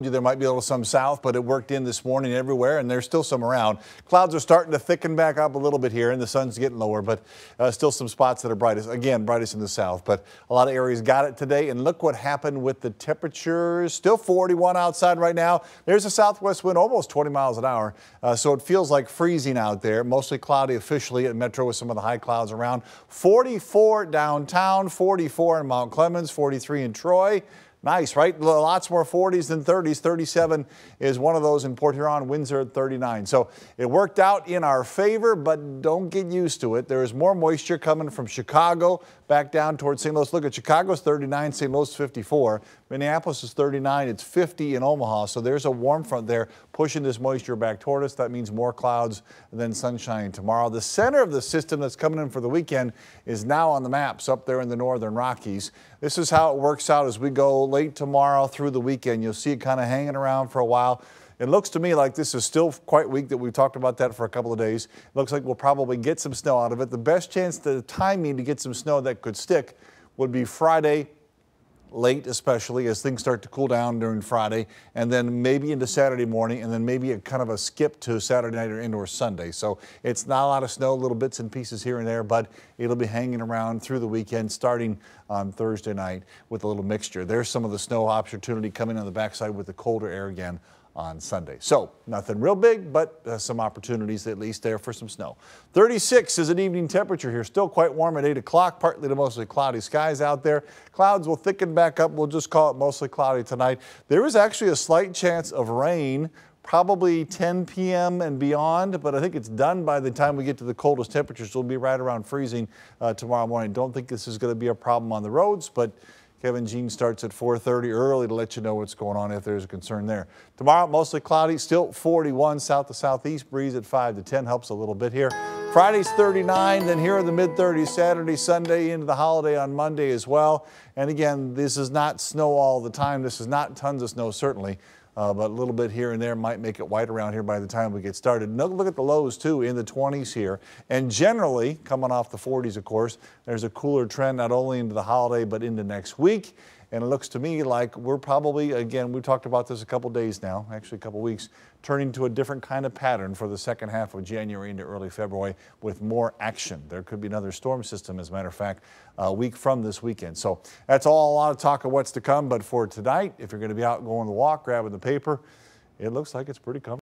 There might be a little some south, but it worked in this morning everywhere, and there's still some around. Clouds are starting to thicken back up a little bit here, and the sun's getting lower, but uh, still some spots that are brightest. Again, brightest in the south, but a lot of areas got it today. And look what happened with the temperatures. Still 41 outside right now. There's a southwest wind, almost 20 miles an hour, uh, so it feels like freezing out there. Mostly cloudy officially at Metro with some of the high clouds around. 44 downtown, 44 in Mount Clemens, 43 in Troy. Nice, right? Lots more 40s than 30s. 37 is one of those in Port Huron, Windsor at 39. So it worked out in our favor, but don't get used to it. There is more moisture coming from Chicago back down towards St. Louis. Look at Chicago's 39, St. Louis 54. Minneapolis is 39, it's 50 in Omaha. So there's a warm front there pushing this moisture back toward us. That means more clouds than sunshine tomorrow. The center of the system that's coming in for the weekend is now on the maps up there in the northern Rockies. This is how it works out as we go late tomorrow through the weekend. You'll see it kind of hanging around for a while. It looks to me like this is still quite weak that we've talked about that for a couple of days. It looks like we'll probably get some snow out of it. The best chance, the timing to get some snow that could stick would be Friday late, especially as things start to cool down during Friday, and then maybe into Saturday morning, and then maybe a kind of a skip to Saturday night or indoor Sunday. So it's not a lot of snow, little bits and pieces here and there, but it'll be hanging around through the weekend, starting on Thursday night with a little mixture. There's some of the snow opportunity coming on the backside with the colder air again on Sunday. So nothing real big, but uh, some opportunities at least there for some snow. 36 is an evening temperature here. Still quite warm at 8 o'clock, partly to mostly cloudy skies out there. Clouds will thicken back up. We'll just call it mostly cloudy tonight. There is actually a slight chance of rain probably 10 p.m. and beyond, but I think it's done by the time we get to the coldest temperatures. We'll be right around freezing uh, tomorrow morning. Don't think this is going to be a problem on the roads, but Kevin Jean starts at 4.30 early to let you know what's going on if there's a concern there. Tomorrow, mostly cloudy, still 41 south to southeast breeze at 5 to 10 helps a little bit here. Friday's 39, then here are the mid 30s Saturday, Sunday into the holiday on Monday as well. And again, this is not snow all the time. This is not tons of snow, certainly, uh, but a little bit here and there might make it white around here by the time we get started. No, look at the lows too in the 20s here. And generally, coming off the 40s, of course, there's a cooler trend not only into the holiday but into next week. And it looks to me like we're probably, again, we talked about this a couple days now, actually a couple weeks, turning to a different kind of pattern for the second half of January into early February with more action. There could be another storm system, as a matter of fact, a week from this weekend. So that's all a lot of talk of what's to come. But for tonight, if you're going to be out going the walk, grabbing the paper, it looks like it's pretty comfortable.